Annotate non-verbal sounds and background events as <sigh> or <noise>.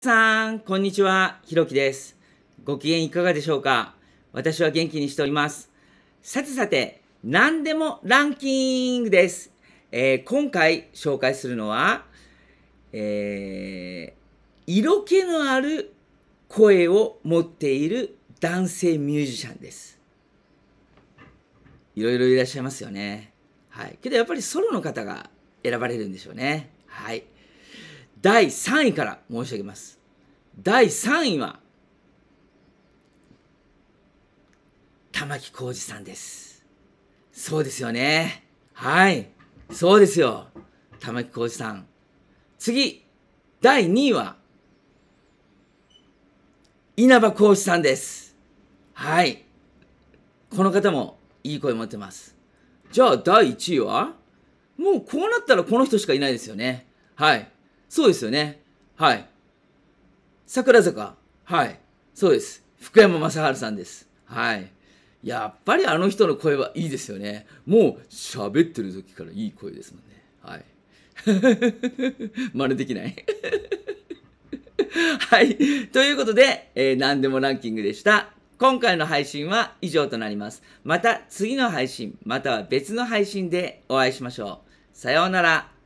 さん、こんにちは。ひろきです。ご機嫌いかがでしょうか私は元気にしております。さてさて、何でもランキングです。えー、今回紹介するのは、えー、色気のある声を持っている男性ミュージシャンです。いろいろいらっしゃいますよね。はい。けどやっぱりソロの方が選ばれるんでしょうね。はい。第3位から申し上げます。第3位は、玉置浩二さんです。そうですよね。はい。そうですよ。玉置浩二さん。次、第2位は、稲葉浩二さんです。はい。この方もいい声持ってます。じゃあ第1位はもうこうなったらこの人しかいないですよね。はい。そうですよね。はい。桜坂。はい。そうです。福山雅治さんです。はい。やっぱりあの人の声はいいですよね。もう喋ってる時からいい声ですもんね。はい。<laughs> 真似できない <laughs> はい。ということで、えー、何でもランキングでした。今回の配信は以上となります。また次の配信、または別の配信でお会いしましょう。さようなら。